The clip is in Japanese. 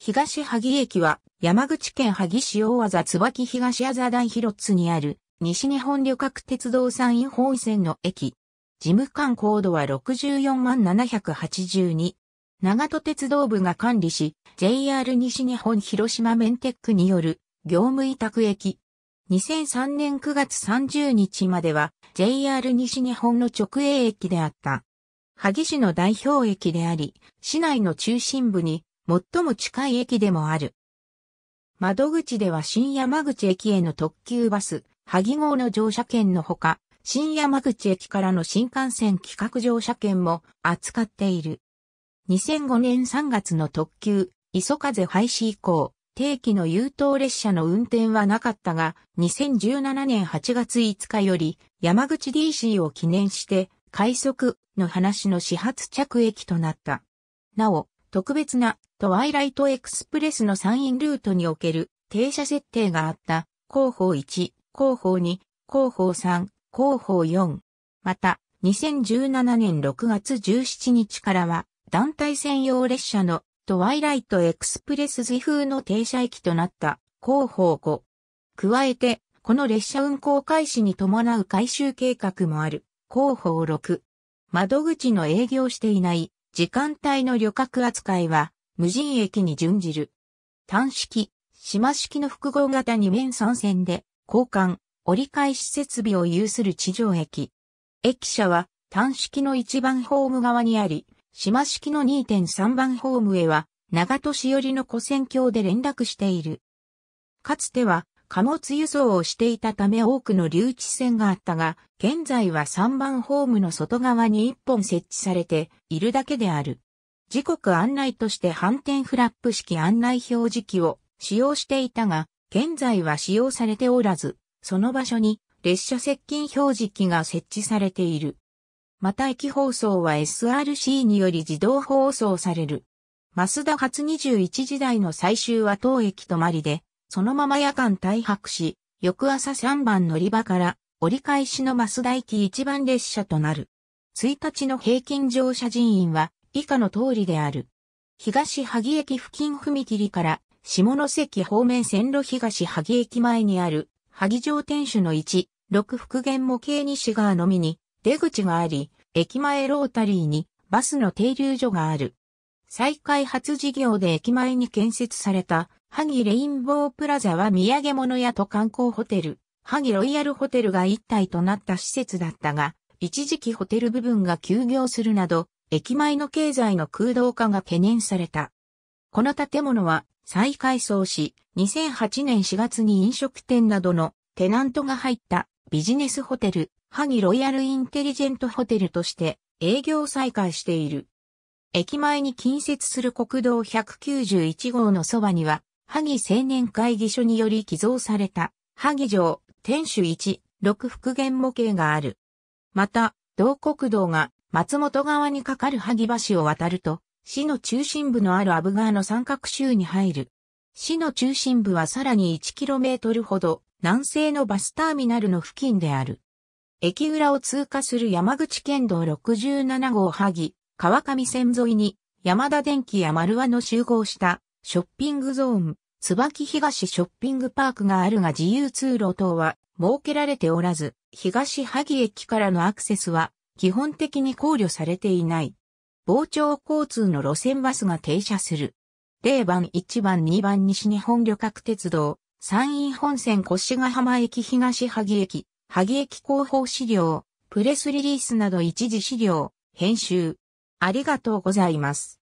東萩駅は山口県萩市大和椿東麻大広津にある西日本旅客鉄道山陰本線の駅。事務官高度は64万782。長戸鉄道部が管理し、JR 西日本広島メンテックによる業務委託駅。2003年9月30日までは JR 西日本の直営駅であった。萩市の代表駅であり、市内の中心部に最も近い駅でもある。窓口では新山口駅への特急バス、萩号の乗車券のほか、新山口駅からの新幹線企画乗車券も扱っている。2005年3月の特急、磯風廃止以降、定期の優等列車の運転はなかったが、2017年8月5日より山口 DC を記念して、快速の話の始発着駅となった。なお、特別なトワイライトエクスプレスの参院ルートにおける停車設定があった広報1、広報2、広報3、広報4。また、2017年6月17日からは団体専用列車のトワイライトエクスプレス時風の停車駅となった広報5。加えて、この列車運行開始に伴う改修計画もある広報6。窓口の営業していない時間帯の旅客扱いは無人駅に準じる。単式、島式の複合型2面3線で、交換、折り返し設備を有する地上駅。駅舎は単式の1番ホーム側にあり、島式の2.3番ホームへは、長年市寄りの古線橋で連絡している。かつては貨物輸送をしていたため多くの留置線があったが、現在は3番ホームの外側に1本設置されているだけである。時刻案内として反転フラップ式案内表示器を使用していたが、現在は使用されておらず、その場所に列車接近表示器が設置されている。また駅放送は SRC により自動放送される。増田発21時台の最終は当駅止まりで、そのまま夜間退泊し、翌朝3番乗り場から折り返しの増田駅1番列車となる。1日の平均乗車人員は以下の通りである。東萩駅付近踏切から下関方面線路東萩駅前にある萩城天守の1、6復元模型西側のみに出口があり、駅前ロータリーにバスの停留所がある。再開発事業で駅前に建設された、萩レインボープラザは土産物屋と観光ホテル、萩ロイヤルホテルが一体となった施設だったが、一時期ホテル部分が休業するなど、駅前の経済の空洞化が懸念された。この建物は再改装し、2008年4月に飲食店などのテナントが入ったビジネスホテル、萩ロイヤルインテリジェントホテルとして営業再開している。駅前に近接する国道191号のそばには、萩青年会議所により寄贈された、萩城、天守1、6復元模型がある。また、同国道が松本側にかかる萩橋を渡ると、市の中心部のある阿武川の三角州に入る。市の中心部はさらに 1km ほど南西のバスターミナルの付近である。駅裏を通過する山口県道67号萩、川上線沿いに山田電機や丸和の集合したショッピングゾーン、椿東ショッピングパークがあるが自由通路等は設けられておらず、東萩駅からのアクセスは基本的に考慮されていない。傍聴交通の路線バスが停車する。0番1番2番西日本旅客鉄道、山陰本線越ヶ浜駅東萩駅、萩駅広報資料、プレスリリースなど一時資料、編集。ありがとうございます。